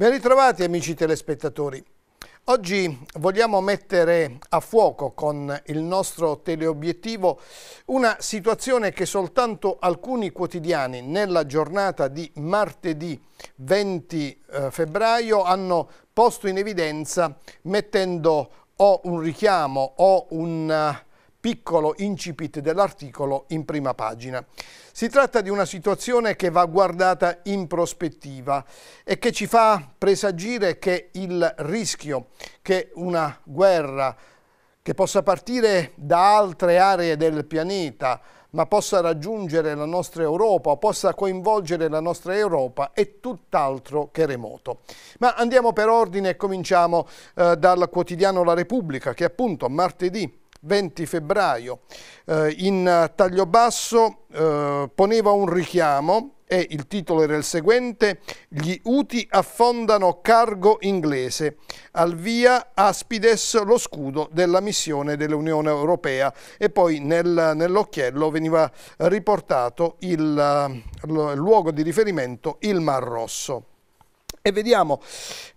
Ben ritrovati amici telespettatori. Oggi vogliamo mettere a fuoco con il nostro teleobiettivo una situazione che soltanto alcuni quotidiani nella giornata di martedì 20 eh, febbraio hanno posto in evidenza mettendo o un richiamo o un eh, piccolo incipit dell'articolo in prima pagina. Si tratta di una situazione che va guardata in prospettiva e che ci fa presagire che il rischio che una guerra che possa partire da altre aree del pianeta ma possa raggiungere la nostra Europa, possa coinvolgere la nostra Europa, è tutt'altro che remoto. Ma andiamo per ordine e cominciamo eh, dal quotidiano La Repubblica, che appunto martedì 20 febbraio. Eh, in taglio basso eh, poneva un richiamo e il titolo era il seguente Gli UTI affondano cargo inglese, al via Aspides lo scudo della missione dell'Unione Europea e poi nel, nell'occhiello veniva riportato il, eh, il luogo di riferimento il Mar Rosso. E vediamo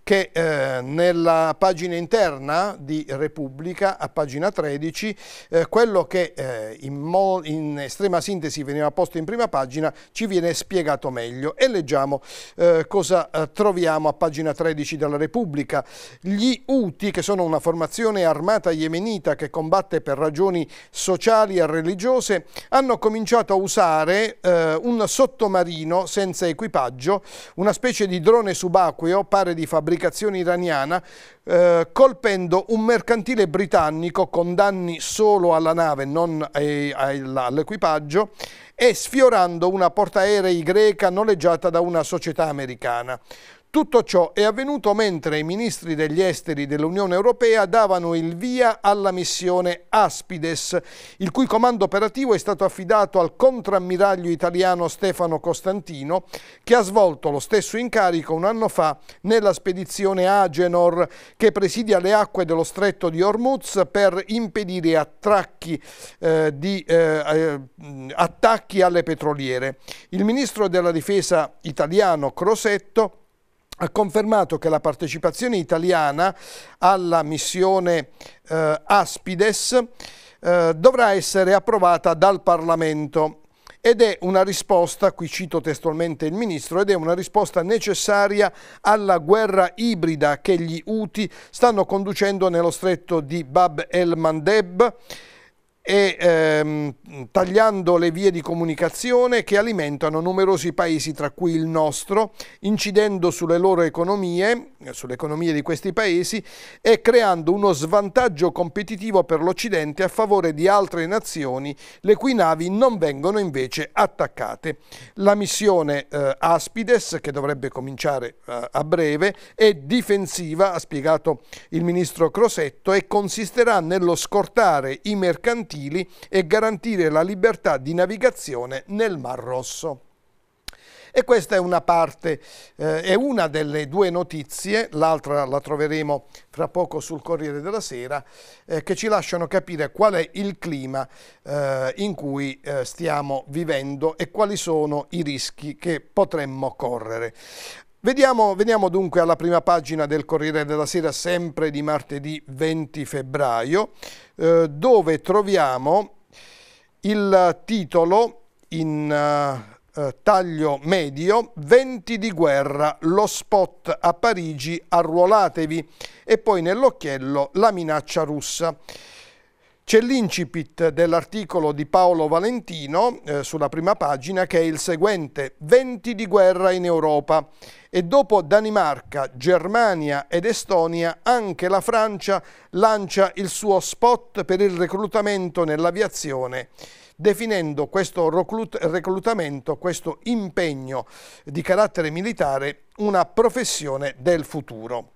che eh, nella pagina interna di Repubblica, a pagina 13, eh, quello che eh, in, in, estrema sintesi veniva posto in prima pagina ci viene spiegato meglio e leggiamo eh, cosa eh, troviamo a pagina 13 della Repubblica. Gli UTI, che sono una formazione armata yemenita che combatte per ragioni sociali e religiose, hanno cominciato a usare eh, un sottomarino senza equipaggio, una specie di drone subacqueo, pare di fabbricato fabbricazione iraniana eh, colpendo un mercantile britannico con danni solo alla nave, non all'equipaggio, e sfiorando una portaerei greca noleggiata da una società americana. Tutto ciò è avvenuto mentre i ministri degli esteri dell'Unione Europea davano il via alla missione Aspides, il cui comando operativo è stato affidato al contrammiraglio italiano Stefano Costantino, che ha svolto lo stesso incarico un anno fa nella spedizione Agenor, che presidia le acque dello stretto di Hormuz per impedire attracchi, eh, di, eh, eh, attacchi alle petroliere. Il ministro della difesa italiano Crosetto ha confermato che la partecipazione italiana alla missione eh, Aspides eh, dovrà essere approvata dal Parlamento ed è una risposta, qui cito testualmente il ministro, ed è una risposta necessaria alla guerra ibrida che gli UTI stanno conducendo nello stretto di Bab el-Mandeb e ehm, tagliando le vie di comunicazione che alimentano numerosi paesi, tra cui il nostro, incidendo sulle loro economie, sulle economie di questi paesi e creando uno svantaggio competitivo per l'Occidente a favore di altre nazioni le cui navi non vengono invece attaccate. La missione eh, Aspides, che dovrebbe cominciare eh, a breve, è difensiva, ha spiegato il ministro Crosetto, e consisterà nello scortare i mercantili mercantili e garantire la libertà di navigazione nel Mar Rosso. E questa è una parte, eh, è una delle due notizie, l'altra la troveremo fra poco sul Corriere della Sera, eh, che ci lasciano capire qual è il clima eh, in cui eh, stiamo vivendo e quali sono i rischi che potremmo correre. Vediamo, veniamo, dunque alla prima pagina del Corriere della Sera, sempre di martedì 20 febbraio, eh, dove troviamo il titolo in eh, eh, taglio medio, Venti di guerra, lo spot a Parigi, arruolatevi, e poi nell'occhiello la minaccia russa. C'è l'incipit dell'articolo di Paolo Valentino eh, sulla prima pagina che è il seguente, Venti di guerra in Europa e dopo Danimarca, Germania ed Estonia anche la Francia lancia il suo spot per il reclutamento nell'aviazione definendo questo reclutamento, questo impegno di carattere militare una professione del futuro.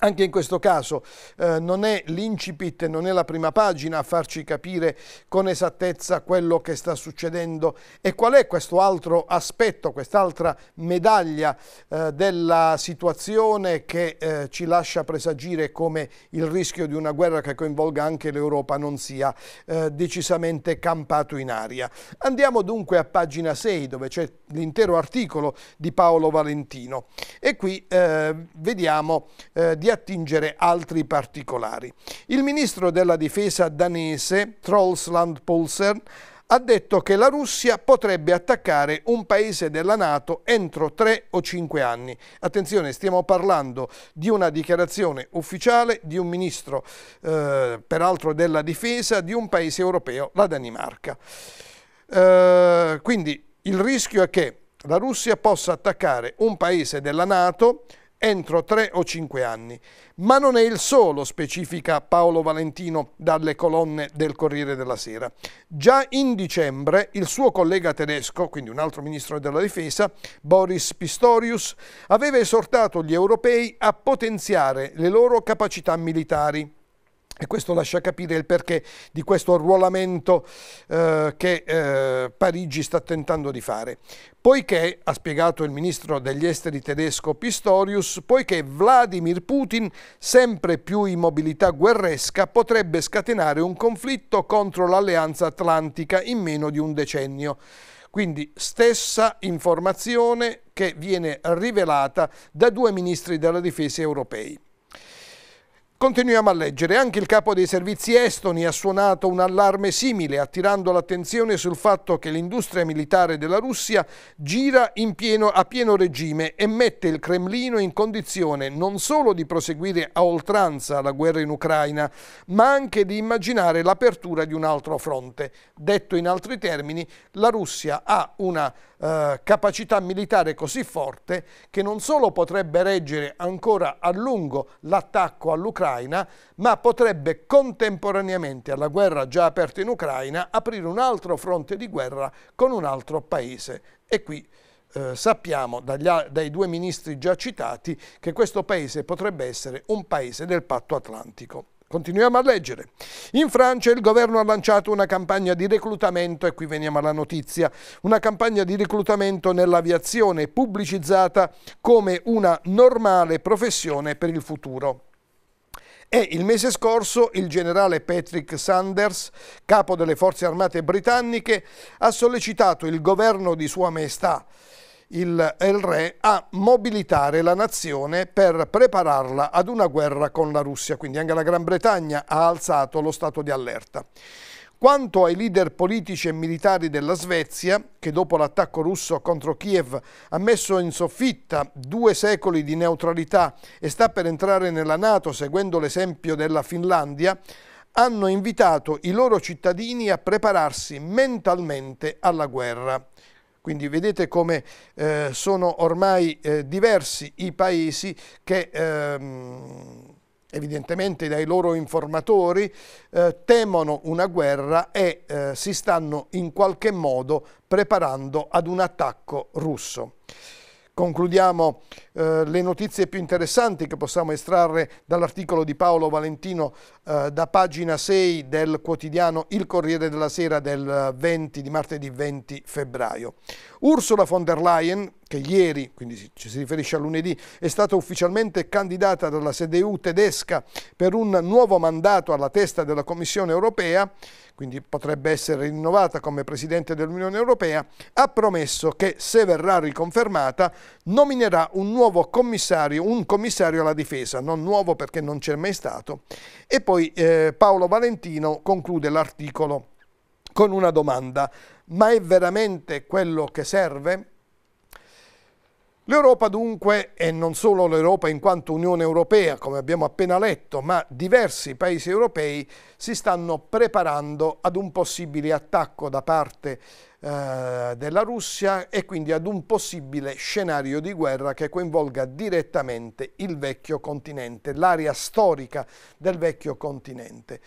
Anche in questo caso eh, non è l'incipit, non è la prima pagina a farci capire con esattezza quello che sta succedendo e qual è questo altro aspetto, quest'altra medaglia eh, della situazione che eh, ci lascia presagire come il rischio di una guerra che coinvolga anche l'Europa non sia eh, decisamente campato in aria. Andiamo dunque a pagina 6 dove c'è l'intero articolo di Paolo Valentino e qui eh, vediamo di eh, di attingere altri particolari. Il ministro della difesa danese, Trollsland Polsen, ha detto che la Russia potrebbe attaccare un paese della Nato entro 3 o 5 anni. Attenzione, stiamo parlando di una dichiarazione ufficiale di un ministro, eh, peraltro della difesa, di un paese europeo, la Danimarca. Eh, quindi il rischio è che la Russia possa attaccare un paese della Nato entro 3 o 5 anni. Ma non è il solo, specifica Paolo Valentino dalle colonne del Corriere della Sera. Già in dicembre il suo collega tedesco, quindi un altro ministro della difesa, Boris Pistorius, aveva esortato gli europei a potenziare le loro capacità militari e questo lascia capire il perché di questo arruolamento eh, che eh, Parigi sta tentando di fare. Poiché, ha spiegato il ministro degli esteri tedesco Pistorius, poiché Vladimir Putin, sempre più in mobilità guerresca, potrebbe scatenare un conflitto contro l'alleanza atlantica in meno di un decennio. Quindi stessa informazione che viene rivelata da due ministri della difesa europei. Continuiamo a leggere, anche il capo dei servizi estoni ha suonato un allarme simile attirando l'attenzione sul fatto che l'industria militare della Russia gira pieno, a pieno regime e mette il Cremlino in condizione non solo di proseguire a oltranza la guerra in Ucraina, ma anche di immaginare l'apertura di un altro fronte. Detto in altri termini, la Russia ha una eh, capacità militare così forte che non solo potrebbe reggere ancora a lungo l'attacco all'Ucraina, ucraina, ma potrebbe contemporaneamente alla guerra già aperta in Ucraina aprire un altro fronte di guerra con un altro paese. E qui eh, sappiamo dagli, dai due ministri già citati che questo paese potrebbe essere un paese del patto atlantico. Continuiamo a leggere. In Francia il governo ha lanciato una campagna di reclutamento, e qui veniamo alla notizia, una campagna di reclutamento nell'aviazione pubblicizzata come una normale professione per il futuro. E il mese scorso il generale Patrick Sanders, capo delle forze armate britanniche, ha sollecitato il governo di Sua Maestà, il, il re, a mobilitare la nazione per prepararla ad una guerra con la Russia. Quindi anche la Gran Bretagna ha alzato lo stato di allerta. Quanto ai leader politici e militari della Svezia, che dopo l'attacco russo contro Kiev ha messo in soffitta due secoli di neutralità e sta per entrare nella Nato seguendo l'esempio della Finlandia, hanno invitato i loro cittadini a prepararsi mentalmente alla guerra. Quindi vedete come eh, sono ormai eh, diversi i paesi che ehm, evidentemente dai loro informatori, eh, temono una guerra e eh, si stanno in qualche modo preparando ad un attacco russo. Concludiamo eh, le notizie più interessanti che possiamo estrarre dall'articolo di Paolo Valentino eh, da pagina 6 del quotidiano Il Corriere della Sera del 20, eh, di martedì 20 febbraio. Ursula von der Leyen, che ieri, quindi ci si riferisce a lunedì, è stata ufficialmente candidata dalla CDU tedesca per un nuovo mandato alla testa della Commissione europea, quindi potrebbe essere rinnovata come Presidente dell'Unione Europea, ha promesso che, se verrà riconfermata, nominerà un nuovo commissario, un commissario alla difesa, non nuovo perché non c'è mai stato. E poi eh, Paolo Valentino conclude l'articolo con una domanda, ma è veramente quello che serve? L'Europa dunque, e non solo l'Europa in quanto Unione Europea, come abbiamo appena letto, ma diversi paesi europei si stanno preparando ad un possibile attacco da parte eh, della Russia e quindi ad un possibile scenario di guerra che coinvolga direttamente il vecchio continente, l'area storica del vecchio continente.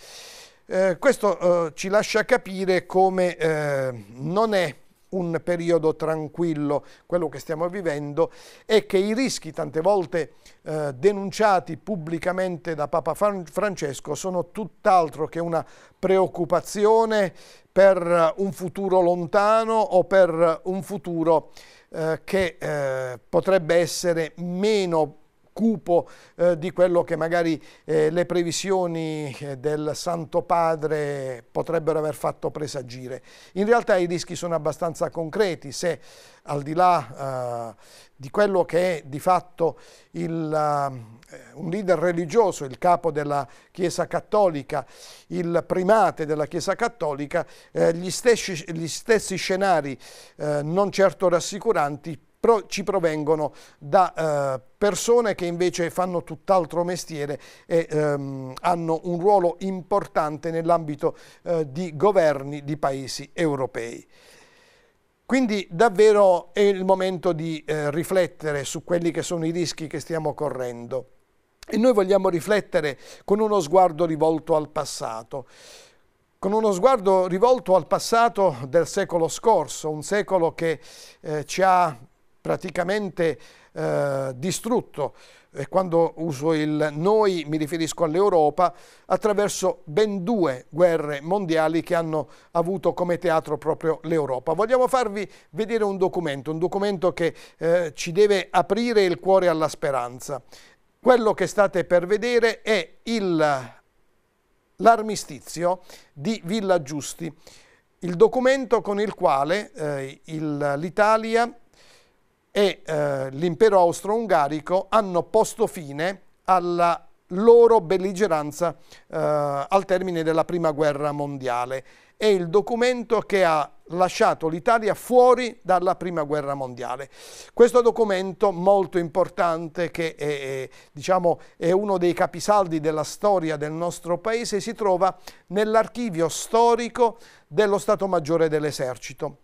Eh, questo eh, ci lascia capire come eh, non è un periodo tranquillo, quello che stiamo vivendo, e che i rischi tante volte eh, denunciati pubblicamente da Papa Francesco sono tutt'altro che una preoccupazione per un futuro lontano o per un futuro eh, che eh, potrebbe essere meno cupo eh, di quello che magari eh, le previsioni eh, del Santo Padre potrebbero aver fatto presagire. In realtà i rischi sono abbastanza concreti se al di là eh, di quello che è di fatto il, uh, un leader religioso, il capo della Chiesa Cattolica, il primate della Chiesa Cattolica, eh, gli, stessi, gli, stessi, scenari eh, non certo rassicuranti pro, ci provengono da eh, persone che invece fanno tutt'altro mestiere e ehm, hanno un ruolo importante nell'ambito eh, di governi di paesi europei. Quindi davvero è il momento di eh, riflettere su quelli che sono i rischi che stiamo correndo. E noi vogliamo riflettere con uno sguardo rivolto al passato con uno sguardo rivolto al passato del secolo scorso, un secolo che eh, ci ha praticamente eh, distrutto, e quando uso il noi mi riferisco all'Europa, attraverso ben due guerre mondiali che hanno avuto come teatro proprio l'Europa. Vogliamo farvi vedere un documento, un documento che eh, ci deve aprire il cuore alla speranza. Quello che state per vedere è l'armistizio di Villa Giusti, il documento con il quale eh, l'Italia e eh, l'impero austro-ungarico hanno posto fine alla loro belligeranza eh, al termine della prima guerra mondiale. È il documento che ha lasciato l'Italia fuori dalla prima guerra mondiale. Questo documento molto importante che è, è, diciamo, è uno dei capisaldi della storia del nostro paese si trova nell'archivio storico dello Stato Maggiore dell'Esercito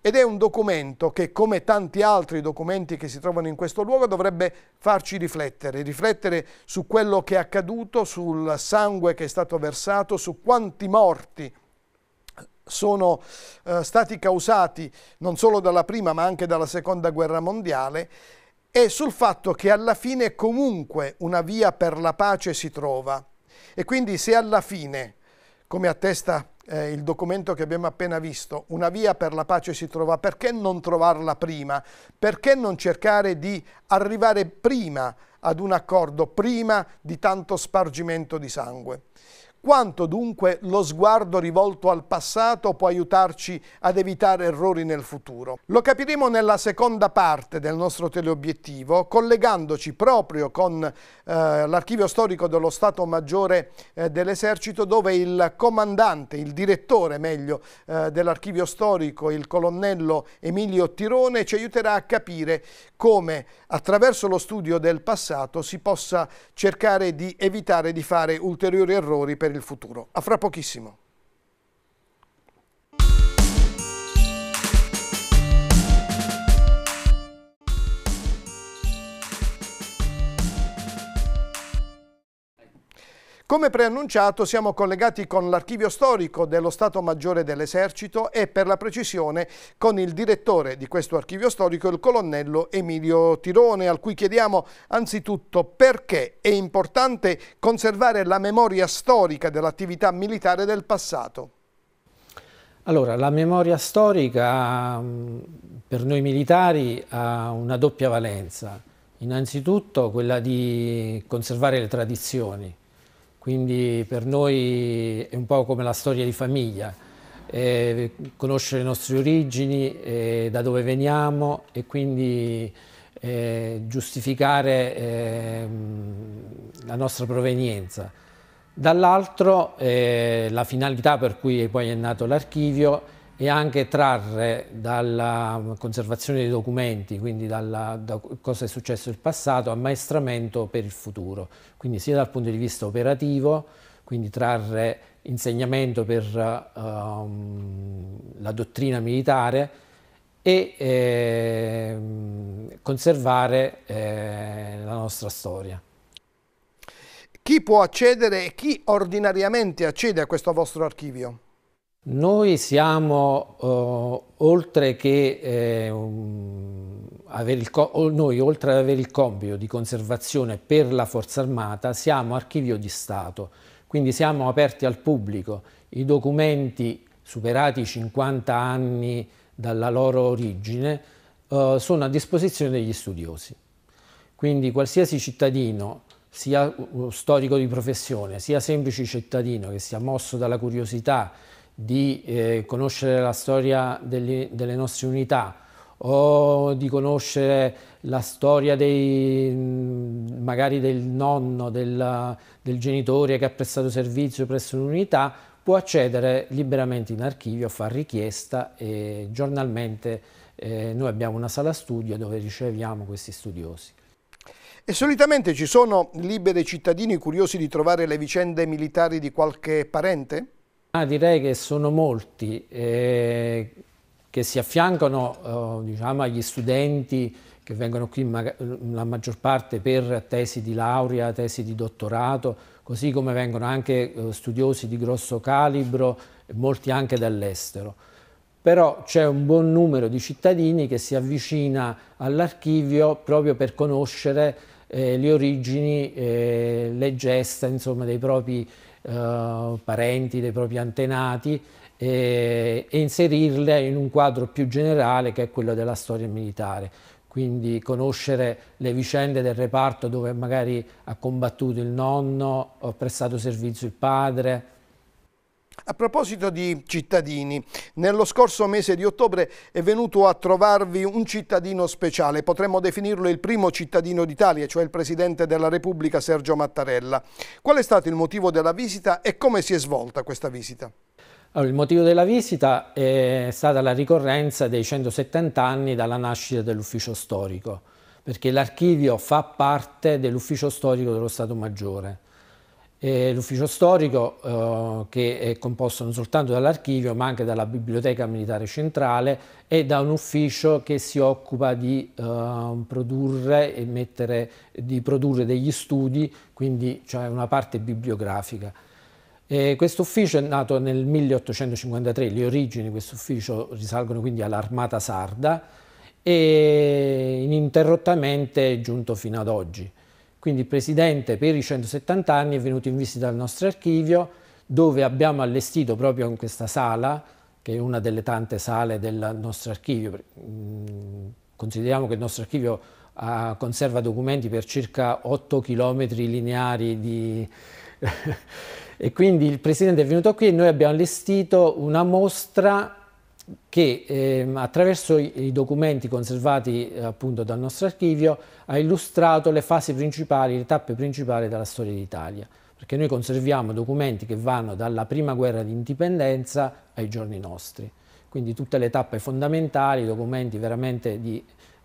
ed è un documento che come tanti altri documenti che si trovano in questo luogo dovrebbe farci riflettere, riflettere su quello che è accaduto, sul sangue che è stato versato, su quanti morti sono eh, stati causati non solo dalla prima ma anche dalla seconda guerra mondiale e sul fatto che alla fine comunque una via per la pace si trova e quindi se alla fine, come attesta eh, il documento che abbiamo appena visto, una via per la pace si trova, perché non trovarla prima? Perché non cercare di arrivare prima ad un accordo, prima di tanto spargimento di sangue? Quanto dunque lo sguardo rivolto al passato può aiutarci ad evitare errori nel futuro? Lo capiremo nella seconda parte del nostro teleobiettivo, collegandoci proprio con eh, l'archivio storico dello Stato Maggiore eh, dell'Esercito, dove il comandante, il direttore meglio eh, dell'archivio storico, il colonnello Emilio Tirone, ci aiuterà a capire come attraverso lo studio del passato si possa cercare di evitare di fare ulteriori errori per per il futuro. A fra pochissimo. Come preannunciato siamo collegati con l'archivio storico dello Stato Maggiore dell'Esercito e per la precisione con il direttore di questo archivio storico, il colonnello Emilio Tirone, al cui chiediamo anzitutto perché è importante conservare la memoria storica dell'attività militare del passato. Allora, la memoria storica mm, per noi militari ha una doppia valenza. Innanzitutto quella di conservare le tradizioni, quindi per noi è un po' come la storia di famiglia, eh, conoscere le nostre origini, eh, da dove veniamo e quindi eh, giustificare ehm, la nostra provenienza. Dall'altro eh, la finalità per cui poi è nato l'archivio e anche trarre dalla conservazione dei documenti, quindi dalla, da cosa è successo nel passato, ammaestramento per il futuro, quindi sia dal punto di vista operativo, quindi trarre insegnamento per um, la dottrina militare e eh, conservare eh, la nostra storia chi può accedere e chi ordinariamente accede a questo vostro archivio? Noi siamo, eh, oltre, che, eh, il, noi, oltre ad avere il compito di conservazione per la Forza Armata, siamo archivio di Stato, quindi siamo aperti al pubblico. I documenti superati i 50 anni dalla loro origine eh, sono a disposizione degli studiosi. Quindi qualsiasi cittadino sia uh, storico di professione, sia semplice cittadino che sia mosso dalla curiosità di eh, conoscere la storia delle, delle, nostre unità o di conoscere la storia dei, mm, magari del nonno, del, del genitore che ha prestato servizio presso un'unità, può accedere liberamente in archivio, far richiesta e giornalmente eh, noi abbiamo una sala studio dove riceviamo questi studiosi. E solitamente ci sono liberi cittadini curiosi di trovare le vicende militari di qualche parente? Ah, direi che sono molti eh, che si affiancano eh, diciamo, agli studenti che vengono qui ma la maggior parte per tesi di laurea, tesi di dottorato, così come vengono anche eh, studiosi di grosso calibro, molti anche dall'estero. Però c'è un buon numero di cittadini che si avvicina all'archivio proprio per conoscere eh, le origini, eh, le gesta insomma, dei propri eh, parenti, dei propri antenati e, e inserirle in un quadro più generale che è quello della storia militare quindi conoscere le vicende del reparto dove magari ha combattuto il nonno, ha prestato servizio il padre, a proposito di cittadini, nello scorso mese di ottobre è venuto a trovarvi un cittadino speciale, potremmo definirlo il primo cittadino d'Italia, cioè il Presidente della Repubblica Sergio Mattarella. Qual è stato il motivo della visita e come si è svolta questa visita? Allora, il motivo della visita è stata la ricorrenza dei 170 anni dalla nascita dell'ufficio storico, perché l'archivio fa parte dell'ufficio storico dello Stato Maggiore. Eh, l'ufficio storico eh, che è composto non soltanto dall'archivio ma anche dalla biblioteca militare centrale e da un ufficio che si occupa di eh, produrre e mettere, di produrre degli studi, quindi c'è cioè una parte bibliografica. questo ufficio è nato nel 1853, le origini di questo ufficio risalgono quindi all'armata sarda e ininterrottamente è giunto fino ad oggi. Quindi il Presidente per i 170 anni è venuto in visita al nostro archivio dove abbiamo allestito proprio in questa sala, che è una delle tante sale del nostro archivio, mm, consideriamo che il nostro archivio ah, conserva documenti per circa 8 km lineari di... e quindi il Presidente è venuto qui e noi abbiamo allestito una mostra che eh, attraverso i documenti conservati eh, appunto dal nostro archivio ha illustrato le fasi principali, le tappe principali della storia d'Italia, perché noi conserviamo documenti che vanno dalla prima guerra di indipendenza ai giorni nostri, quindi tutte le tappe fondamentali, documenti veramente di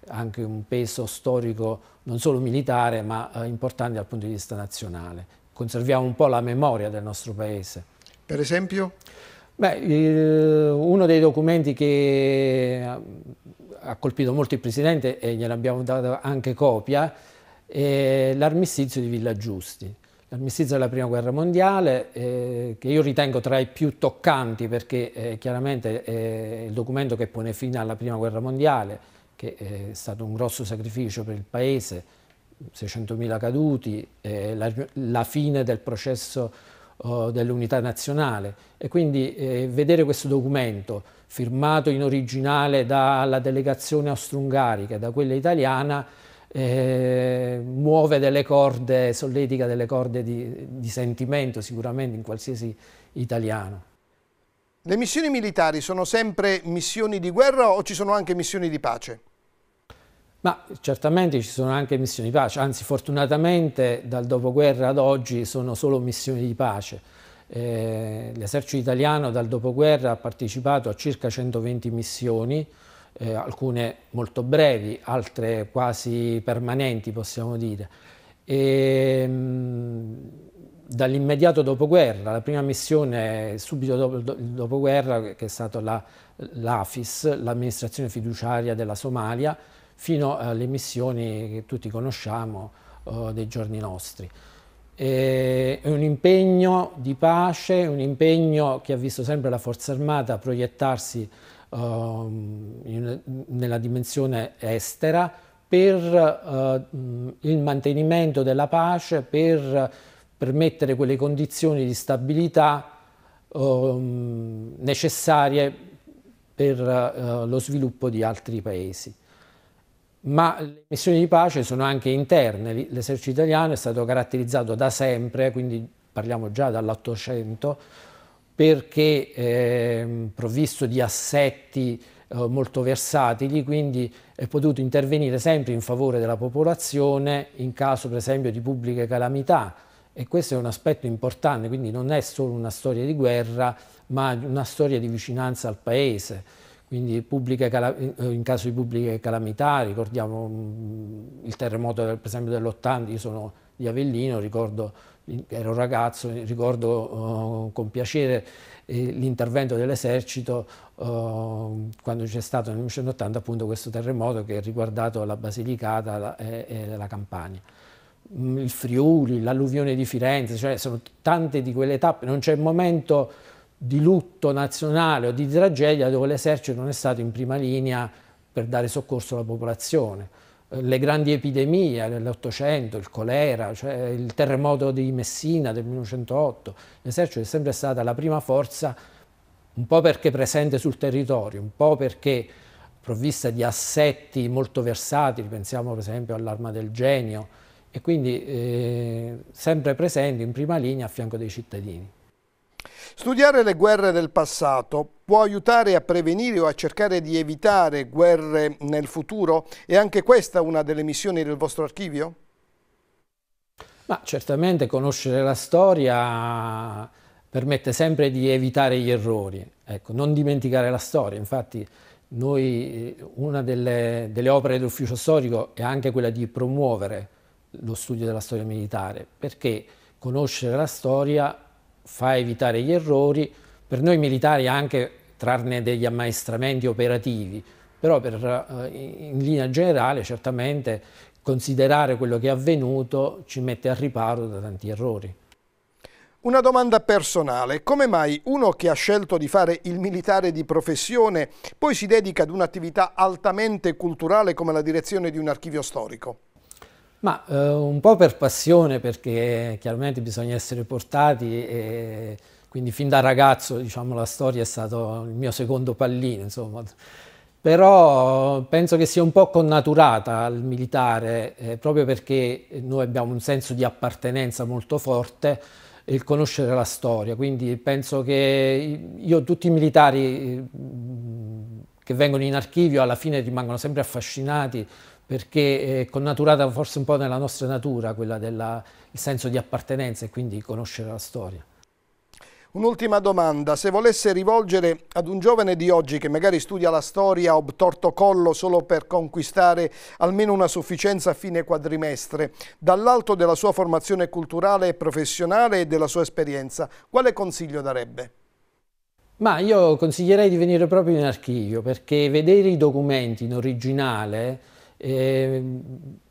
anche un peso storico non solo militare ma eh, importante dal punto di vista nazionale. Conserviamo un po' la memoria del nostro paese. Per esempio? Beh, uno dei documenti che ha colpito molto il Presidente e gliel'abbiamo dato anche copia è l'armistizio di Villa Giusti. L'armistizio della Prima Guerra Mondiale, eh, che io ritengo tra i più toccanti perché eh, chiaramente è il documento che pone fine alla Prima Guerra Mondiale, che è stato un grosso sacrificio per il Paese, 600.000 caduti, eh, la, la fine del processo eh, dell'unità nazionale e quindi eh, vedere questo documento firmato in originale dalla delegazione austro-ungarica e da quella italiana eh, muove delle corde, solletica delle corde di, di sentimento sicuramente in qualsiasi italiano. Le missioni militari sono sempre missioni di guerra o ci sono anche missioni di pace? Ma certamente ci sono anche missioni di pace, anzi fortunatamente dal dopoguerra ad oggi sono solo missioni di pace. Eh, l'esercito italiano dal dopoguerra ha partecipato a circa 120 missioni, eh, alcune molto brevi, altre quasi permanenti possiamo dire. E, ehm, dall'immediato dopoguerra, la prima missione subito dopo il dopoguerra che è stata l'AFIS, la, l'amministrazione fiduciaria della Somalia, fino alle missioni che tutti conosciamo eh, dei giorni nostri. è un impegno di pace, un impegno che ha visto sempre la Forza Armata proiettarsi eh, nella dimensione estera per eh, il mantenimento della pace, per permettere quelle condizioni di stabilità ehm, necessarie per eh, lo sviluppo di altri paesi ma le missioni di pace sono anche interne. L'esercito italiano è stato caratterizzato da sempre, quindi parliamo già dall'Ottocento, perché è ehm, provvisto di assetti eh, molto versatili, quindi è potuto intervenire sempre in favore della popolazione in caso per esempio di pubbliche calamità e questo è un aspetto importante, quindi non è solo una storia di guerra, ma una storia di vicinanza al paese quindi eh, in caso di pubbliche calamità, ricordiamo mm, il terremoto per esempio dell'80, io sono di Avellino, ricordo, ero ragazzo, ricordo oh, con piacere eh, l'intervento dell'esercito oh, quando c'è stato nel 1980 appunto questo terremoto che ha riguardato la Basilicata e la Campania mm, il Friuli, l'alluvione di Firenze, cioè sono tante di quelle tappe, non c'è momento di lutto nazionale o di tragedia dove l'esercito non è stato in prima linea per dare soccorso alla popolazione. Eh, le grandi epidemie dell'Ottocento, il colera, cioè il terremoto di Messina del 1908, l'esercito è sempre stata la prima forza, un po' perché presente sul territorio, un po' perché provvista di assetti molto versatili, pensiamo per esempio all'arma del genio, e quindi eh, sempre presente in prima linea a fianco dei cittadini. Studiare le guerre del passato può aiutare a prevenire o a cercare di evitare guerre nel futuro? È anche questa una delle missioni del vostro archivio? Ma certamente conoscere la storia permette sempre di evitare gli errori, ecco, non dimenticare la storia, infatti noi una delle, delle opere dell'ufficio storico è anche quella di promuovere lo studio della storia militare, perché conoscere la storia fa evitare gli errori, per noi militari anche trarne degli ammaestramenti operativi, però per, eh, in linea generale certamente considerare quello che è avvenuto ci mette al riparo da tanti errori. Una domanda personale, come mai uno che ha scelto di fare il militare di professione poi si dedica ad un'attività altamente culturale come la direzione di un archivio storico? Ma eh, un po' per passione, perché chiaramente bisogna essere portati e quindi fin da ragazzo diciamo, la storia è stato il mio secondo pallino, insomma. Però penso che sia un po' connaturata al militare, eh, proprio perché noi abbiamo un senso di appartenenza molto forte e il conoscere la storia. Quindi penso che io tutti i militari mm, che vengono in archivio alla fine rimangono sempre affascinati perché è eh, connaturata forse un po' nella nostra natura, quella del senso di appartenenza e quindi conoscere la storia. Un'ultima domanda, se volesse rivolgere ad un giovane di oggi che magari studia la storia obtorto collo solo per conquistare almeno una sufficienza a fine quadrimestre, dall'alto della sua formazione culturale e professionale e della sua esperienza, quale consiglio darebbe? Ma io consiglierei di venire proprio in archivio perché vedere i documenti in originale e, ehm,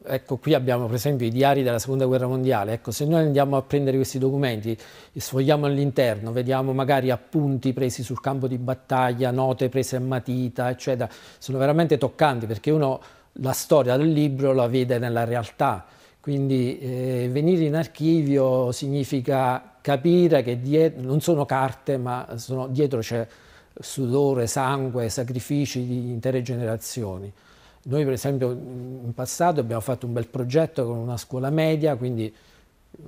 ecco, qui abbiamo per esempio i diari della seconda guerra mondiale. Ecco, se noi andiamo a prendere questi documenti e sfogliamo all'interno, vediamo magari appunti presi sul campo di battaglia, note prese a matita, eccetera, sono veramente toccanti perché uno la storia del libro la vede nella realtà. Quindi eh, venire in archivio significa capire che dietro, non sono carte, ma sono, dietro c'è sudore, sangue, sacrifici di intere generazioni. Noi per esempio in passato abbiamo fatto un bel progetto con una scuola media, quindi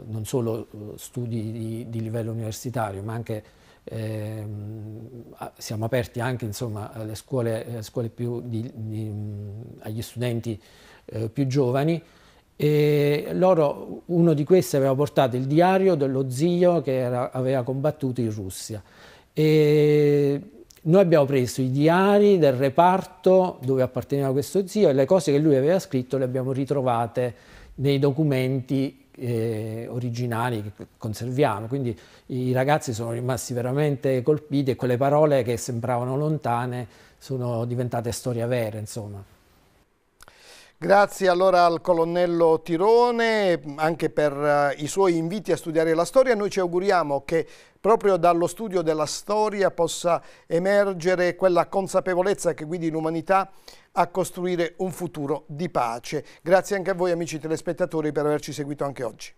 non solo eh, studi di, di livello universitario, ma anche eh, siamo aperti anche insomma, alle scuole, alle scuole di, di, agli studenti eh, più giovani. E loro, uno di questi aveva portato il diario dello zio che era, aveva combattuto in Russia. E noi abbiamo preso i diari del reparto dove apparteneva questo zio e le cose che lui aveva scritto le abbiamo ritrovate nei documenti eh, originali che conserviamo. Quindi i ragazzi sono rimasti veramente colpiti e quelle parole che sembravano lontane sono diventate storia vera, insomma. Grazie allora al colonnello Tirone anche per eh, i suoi inviti a studiare la storia. Noi ci auguriamo che proprio dallo studio della storia possa emergere quella consapevolezza che guidi l'umanità a costruire un futuro di pace. Grazie anche a voi amici telespettatori per averci seguito anche oggi.